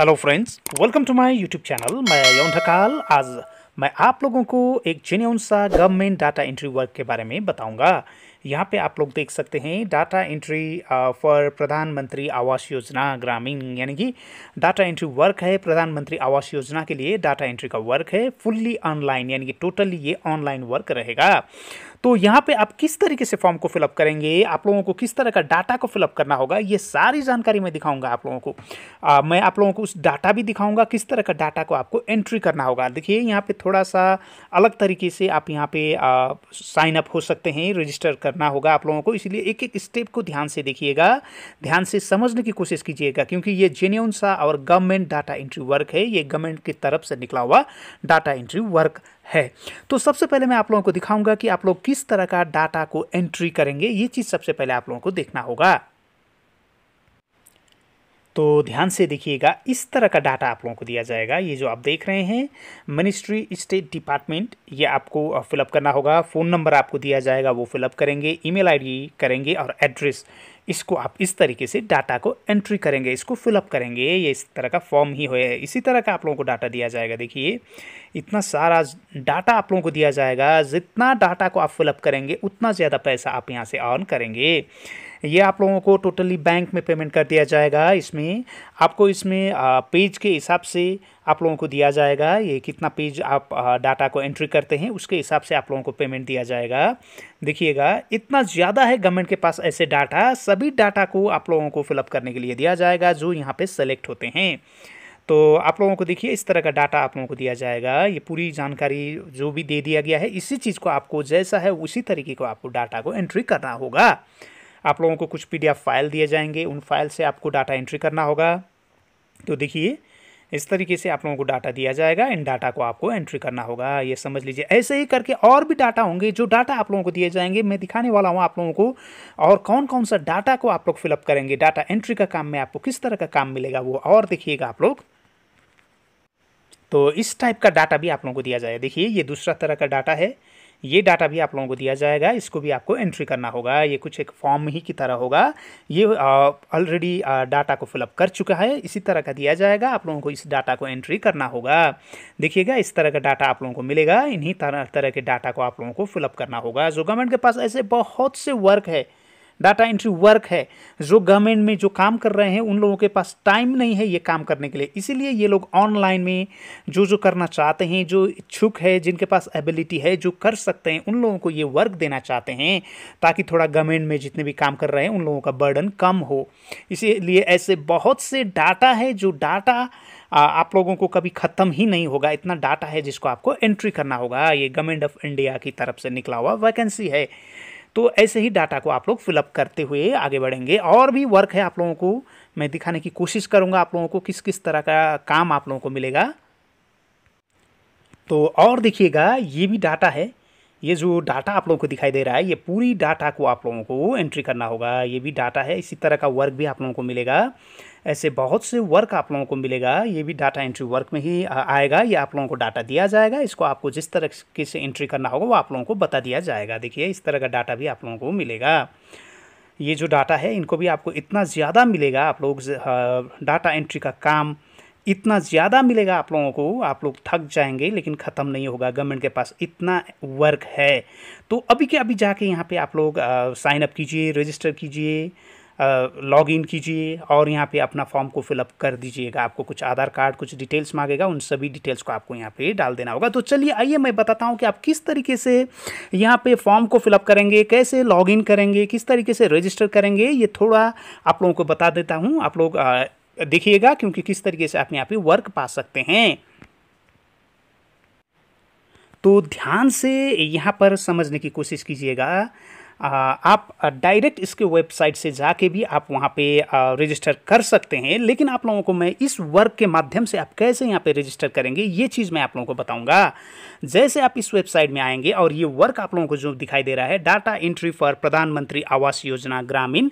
hello friends welcome to my YouTube channel मैं यौन ढकाल आज मैं आप लोगों को एक जेन्यून सा गवर्नमेंट डाटा एंट्री वर्क के बारे में बताऊंगा यहाँ पे आप लोग देख सकते हैं डाटा एंट्री फॉर प्रधानमंत्री आवास योजना ग्रामीण यानी कि डाटा एंट्री वर्क है प्रधानमंत्री आवास योजना के लिए डाटा एंट्री का वर्क है फुल्ली ऑनलाइन यानी कि टोटली ये ऑनलाइन वर्क रहेगा तो यहाँ पे आप किस तरीके से फॉर्म को फिलअप करेंगे आप लोगों को किस तरह का डाटा को फिलअप करना होगा ये सारी जानकारी मैं दिखाऊंगा आप लोगों को आ, मैं आप लोगों को उस डाटा भी दिखाऊंगा किस तरह का डाटा को आपको एंट्री करना होगा देखिए यहाँ पे थोड़ा सा अलग तरीके से आप यहाँ पे साइन अप हो सकते हैं रजिस्टर करना होगा आप लोगों को इसलिए एक एक स्टेप को ध्यान से देखिएगा ध्यान से समझने की कोशिश कीजिएगा क्योंकि ये जेन्यून सा और गवर्नमेंट डाटा एंट्री वर्क है ये गवर्नमेंट की तरफ से निकला हुआ डाटा एंट्री वर्क है तो सबसे पहले मैं आप लोगों को दिखाऊंगा कि आप लोग किस तरह का डाटा को एंट्री करेंगे ये चीज़ सबसे पहले आप लोगों को देखना होगा तो ध्यान से देखिएगा इस तरह का डाटा आप लोगों को दिया जाएगा ये जो आप देख रहे हैं मिनिस्ट्री स्टेट डिपार्टमेंट ये आपको फिलअप करना होगा फ़ोन नंबर आपको दिया जाएगा वो फिलअप करेंगे ईमेल आईडी करेंगे और एड्रेस इसको आप इस तरीके से डाटा को एंट्री करेंगे इसको फिलअप करेंगे ये इस तरह का फॉर्म ही होया है इसी तरह का आप लोगों को डाटा दिया जाएगा देखिए इतना सारा डाटा आप लोगों को दिया जाएगा जितना डाटा को आप फिलअप करेंगे उतना ज़्यादा पैसा आप यहाँ से अर्न करेंगे ये आप लोगों को टोटली बैंक में पेमेंट कर दिया जाएगा इसमें आपको इसमें पेज के हिसाब से आप लोगों को दिया जाएगा ये कितना पेज आप डाटा को एंट्री करते हैं उसके हिसाब से आप लोगों को पेमेंट दिया जाएगा देखिएगा इतना ज़्यादा है गवर्नमेंट के पास ऐसे डाटा सभी डाटा को आप लोगों को फिलअप करने के लिए दिया जाएगा जो यहाँ पर सेलेक्ट होते हैं तो आप लोगों को देखिए इस तरह का डाटा आप लोगों को दिया जाएगा ये पूरी जानकारी जो भी दे दिया गया है इसी चीज़ को आपको जैसा है उसी तरीके को आपको डाटा को एंट्री करना होगा आप लोगों को कुछ पी फाइल दिए जाएंगे उन फाइल से आपको डाटा एंट्री करना होगा तो देखिए इस तरीके से आप लोगों को डाटा दिया जाएगा इन डाटा को आपको एंट्री करना होगा ये समझ लीजिए ऐसे ही करके और भी डाटा होंगे जो डाटा आप लोगों को दिए जाएंगे मैं दिखाने वाला हूँ आप लोगों को और कौन कौन सा डाटा को आप लोग फिलअप करेंगे डाटा एंट्री का काम में आपको किस तरह का काम मिलेगा वो और देखिएगा आप लोग तो इस टाइप का डाटा भी आप लोगों को दिया जाए देखिए ये दूसरा तरह का डाटा है ये डाटा भी आप लोगों को दिया जाएगा इसको भी आपको एंट्री करना होगा ये कुछ एक फॉर्म ही की तरह होगा ये ऑलरेडी डाटा को फिलअप कर चुका है इसी तरह का दिया जाएगा आप लोगों को इस डाटा को एंट्री करना होगा देखिएगा इस तरह का डाटा आप लोगों को मिलेगा इन्हीं तरह तरह के डाटा को आप लोगों को फिलअप करना होगा जो गवर्नमेंट के पास ऐसे बहुत से वर्क है डाटा एंट्री वर्क है जो गवर्नमेंट में जो काम कर रहे हैं उन लोगों के पास टाइम नहीं है ये काम करने के लिए इसीलिए ये लोग ऑनलाइन में जो जो करना चाहते हैं जो इच्छुक है जिनके पास एबिलिटी है जो कर सकते हैं उन लोगों को ये वर्क देना चाहते हैं ताकि थोड़ा गवर्नमेंट में जितने भी काम कर रहे हैं उन लोगों का बर्डन कम हो इसीलिए ऐसे बहुत से डाटा है जो डाटा आप लोगों को कभी ख़त्म ही नहीं होगा इतना डाटा है जिसको आपको एंट्री करना होगा ये गवर्नमेंट ऑफ इंडिया की तरफ से निकला हुआ वैकेंसी है तो ऐसे ही डाटा को आप लोग फिलअप करते हुए आगे बढ़ेंगे और भी वर्क है आप लोगों को मैं दिखाने की कोशिश करूँगा आप लोगों को किस किस तरह का काम आप लोगों को मिलेगा तो और देखिएगा ये भी डाटा है ये जो डाटा आप लोगों को दिखाई दे रहा है ये पूरी डाटा को आप लोगों को एंट्री करना होगा ये भी डाटा है इसी तरह का वर्क भी आप लोगों को मिलेगा ऐसे बहुत से वर्क आप लोगों को मिलेगा ये भी डाटा एंट्री वर्क में ही आएगा ये आप लोगों को डाटा दिया जाएगा इसको आपको जिस तरह से एंट्री करना होगा वो आप लोगों को बता दिया जाएगा देखिए इस तरह का डाटा भी आप लोगों को मिलेगा ये जो डाटा है इनको भी आपको इतना ज़्यादा मिलेगा आप लोग हाँ, डाटा एंट्री का काम इतना ज़्यादा मिलेगा आप लोगों को आप लोग थक जाएंगे लेकिन ख़त्म नहीं होगा गवर्नमेंट के पास इतना वर्क है तो अभी के अभी जाके यहाँ पे आप लोग साइन अप कीजिए रजिस्टर कीजिए लॉग इन कीजिए और यहाँ पे अपना फॉर्म को फिलअप कर दीजिएगा आपको कुछ आधार कार्ड कुछ डिटेल्स मांगेगा उन सभी डिटेल्स को आपको यहाँ पे डाल देना होगा तो चलिए आइए मैं बताता हूँ कि आप किस तरीके से यहाँ पे फॉर्म को फिलअप करेंगे कैसे लॉग इन करेंगे किस तरीके से रजिस्टर करेंगे ये थोड़ा आप लोगों को बता देता हूँ आप लोग देखिएगा क्योंकि किस तरीके से आप यहाँ पे वर्क पा सकते हैं तो ध्यान से यहाँ पर समझने की कोशिश कीजिएगा आप डायरेक्ट इसके वेबसाइट से जाके भी आप वहाँ पे रजिस्टर कर सकते हैं लेकिन आप लोगों को मैं इस वर्क के माध्यम से आप कैसे यहाँ पे रजिस्टर करेंगे ये चीज़ मैं आप लोगों को बताऊंगा जैसे आप इस वेबसाइट में आएंगे और ये वर्क आप लोगों को जो दिखाई दे रहा है डाटा एंट्री फॉर प्रधानमंत्री आवास योजना ग्रामीण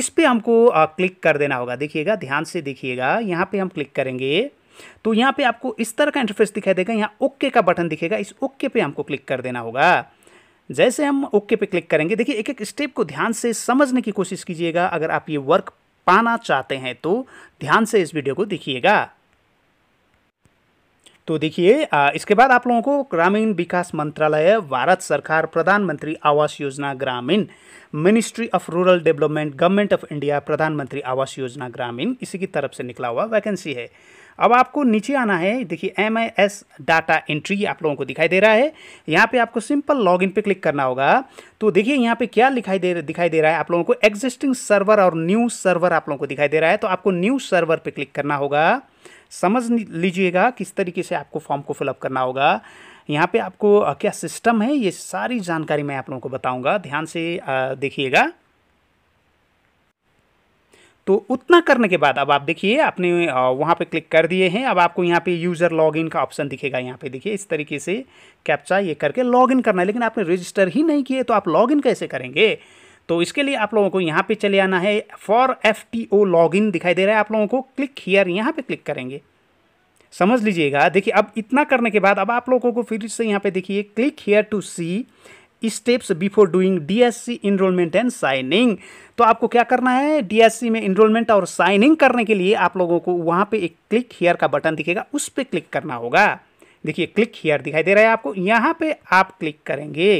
इस पर हमको क्लिक कर देना होगा देखिएगा ध्यान से देखिएगा यहाँ पे हम क्लिक करेंगे तो यहाँ पे आपको इस तरह का इंटरफेस दिखाई देगा यहाँ ओके का बटन दिखेगा इस ओके पे हमको क्लिक कर देना होगा जैसे हम ओके पे क्लिक करेंगे देखिए एक एक स्टेप को ध्यान से समझने की कोशिश कीजिएगा अगर आप ये वर्क पाना चाहते हैं तो ध्यान से इस वीडियो को देखिएगा तो देखिए इसके बाद आप लोगों को ग्रामीण विकास मंत्रालय भारत सरकार प्रधानमंत्री आवास योजना ग्रामीण ministry of rural development government of India प्रधानमंत्री आवास योजना ग्रामीण इसी की तरफ से निकला हुआ वैकेंसी है अब आपको नीचे आना है देखिए M I S data entry आप लोगों को दिखाई दे रहा है यहाँ पे आपको सिंपल लॉगिन पे क्लिक करना होगा तो देखिए यहाँ पे क्या लिखाई दे दिखाई दे रहा है आप लोगों को एग्जिस्टिंग सर्वर और न्यू सर्वर आप लोगों को दिखाई दे रहा है तो आपको न्यू सर्वर पे क्लिक करना होगा समझ लीजिएगा किस तरीके से आपको फॉर्म को फिलअप करना होगा यहाँ पे आपको क्या सिस्टम है ये सारी जानकारी मैं आप लोगों को बताऊंगा ध्यान से देखिएगा तो उतना करने के बाद अब आप देखिए आपने वहाँ पे क्लिक कर दिए हैं अब आपको यहाँ पे यूज़र लॉगिन का ऑप्शन दिखेगा यहाँ पे देखिए इस तरीके से कैप्चा ये करके लॉगिन करना है लेकिन आपने रजिस्टर ही नहीं किए तो आप लॉगिन कैसे करेंगे तो इसके लिए आप लोगों को यहाँ पे चले आना है for F T O log in दिखाई दे रहा है आप लोगों को क्लिक हियर यहाँ पे क्लिक करेंगे समझ लीजिएगा देखिए अब इतना करने के बाद अब आप लोगों को फिर से यहाँ पे देखिए click here to see steps before doing D S C enrolment and signing तो आपको क्या करना है डीएससी में इनरोलमेंट और साइनिंग करने के लिए आप लोगों को वहाँ पे एक क्लिक हियर का बटन दिखेगा उस पर क्लिक करना होगा देखिए क्लिक हियर दिखाई दे रहा है आपको यहाँ पे आप क्लिक करेंगे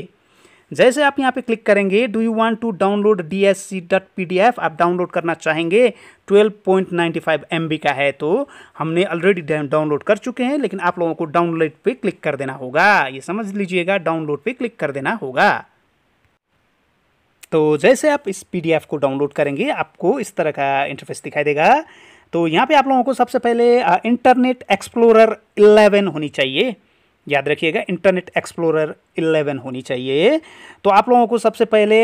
जैसे आप यहाँ पे क्लिक करेंगे do you want to download D S C dot P D F आप डाउनलोड करना चाहेंगे twelve point ninety five M B का है तो हमने ऑलरेडी डाउनलोड कर चुके हैं लेकिन आप लोगों को डाउनलोड पे क्लिक कर देना होगा ये समझ लीजिएगा डाउनलोड पे क्लिक कर देना होगा तो जैसे आप इस पी को डाउनलोड करेंगे आपको इस तरह का इंटरफेस दिखाई देगा तो यहाँ पे आप लोगों को सबसे पहले इंटरनेट एक्सप्लोरर 11 होनी चाहिए याद रखिएगा इंटरनेट एक्सप्लोरर 11 होनी चाहिए तो आप लोगों को सबसे पहले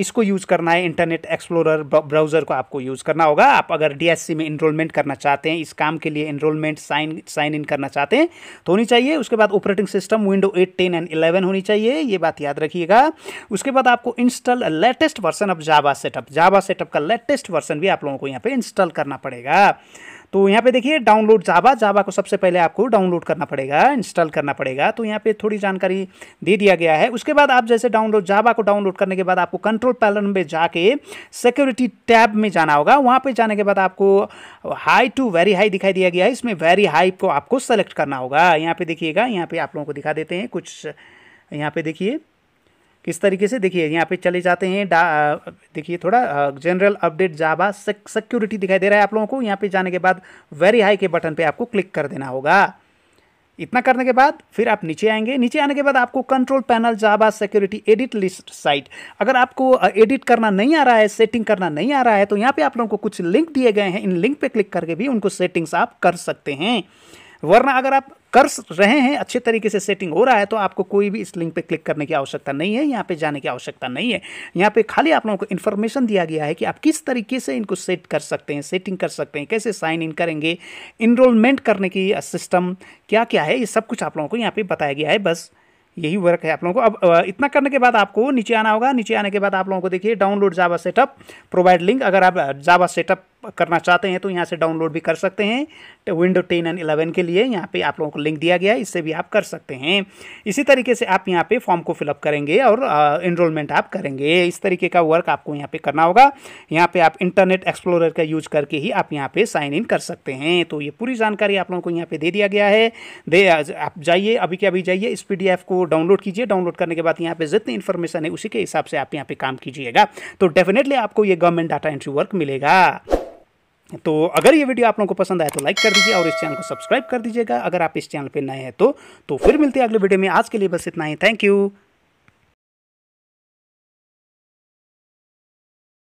इसको यूज़ करना है इंटरनेट एक्सप्लोरर ब्राउज़र को आपको यूज़ करना होगा आप अगर डीएससी में इनरोलमेंट करना चाहते हैं इस काम के लिए इनरोलमेंट साइन साइन इन करना चाहते हैं तो होनी चाहिए उसके बाद operating system window eight ten and eleven होनी चाहिए ये बात याद रखिएगा उसके बाद आपको install latest version of Java setup Java setup का लेटेस्ट वर्सन भी आप लोगों को यहाँ पर इंस्टॉल करना पड़ेगा तो यहाँ पे देखिए डाउनलोड जावा जावा को सबसे पहले आपको डाउनलोड करना पड़ेगा इंस्टॉल करना पड़ेगा तो यहाँ पे थोड़ी जानकारी दे दिया गया है उसके बाद आप जैसे डाउनलोड जावा को डाउनलोड करने के बाद आपको कंट्रोल पैनल में जाके सिक्योरिटी टैब में जाना होगा वहाँ पर जाने के बाद आपको हाई टू वेरी हाई दिखाई दिया गया है इसमें वेरी हाई को आपको सेलेक्ट करना होगा यहाँ पर देखिएगा यहाँ पर आप लोगों को दिखा देते हैं कुछ यहाँ पर देखिए इस तरीके से देखिए यहाँ पे चले जाते हैं देखिए थोड़ा जनरल अपडेट जाबा सिक्योरिटी दिखाई दे रहा है आप लोगों को यहाँ पे जाने के बाद वेरी हाई के बटन पे आपको क्लिक कर देना होगा इतना करने के बाद फिर आप नीचे आएंगे नीचे आने के बाद आपको control panel Java security edit list site अगर आपको एडिट करना नहीं आ रहा है सेटिंग करना नहीं आ रहा है तो यहाँ पे आप लोगों को कुछ लिंक दिए गए हैं इन लिंक पे क्लिक करके भी उनको सेटिंग्स आप कर सकते हैं वरना अगर आप कर रहे हैं अच्छे तरीके से सेटिंग हो रहा है तो आपको कोई भी इस लिंक पे क्लिक करने की आवश्यकता नहीं है यहाँ पे जाने की आवश्यकता नहीं है यहाँ पे खाली आप लोगों को इन्फॉर्मेशन दिया गया है कि आप किस तरीके से इनको सेट कर सकते हैं सेटिंग कर सकते हैं कैसे साइन इन करेंगे इनरोलमेंट करने की सिस्टम क्या क्या है ये सब कुछ आप लोगों को यहाँ पर बताया गया है बस यही वर्क है आप लोगों को अब इतना करने के बाद आपको नीचे आना होगा नीचे आने के बाद आप लोगों को देखिए download Java setup provide link अगर आप जावा सेटअप करना चाहते हैं तो यहाँ से डाउनलोड भी कर सकते हैं तो विंडो टेन एंड इलेवन के लिए यहाँ पे आप लोगों को लिंक दिया गया है इससे भी आप कर सकते हैं इसी तरीके से आप यहाँ पे फॉर्म को फिलअप करेंगे और इनरोलमेंट आप करेंगे इस तरीके का वर्क आपको यहाँ पे करना होगा यहाँ पे आप इंटरनेट एक्सप्लोरर का यूज करके ही आप यहाँ पे साइन इन कर सकते हैं तो ये पूरी जानकारी आप लोगों को यहाँ पे दे दिया गया है दे आप जाइए अभी के अभी जाइए इस पी को डाउनलोड कीजिए डाउनलोड करने के बाद यहाँ पे जितनी इन्फॉर्मेशन है उसी के हिसाब से आप यहाँ पे काम कीजिएगा तो डेफिनेटली आपको ये गवर्नमेंट डाटा एंट्री वर्क मिलेगा तो अगर ये वीडियो आप लोगों को पसंद आए तो लाइक कर दीजिए और इस चैनल को सब्सक्राइब कर दीजिएगा अगर आप इस चैनल पर नए हैं तो, तो फिर मिलते हैं अगले वीडियो में आज के लिए बस इतना ही थैंक यू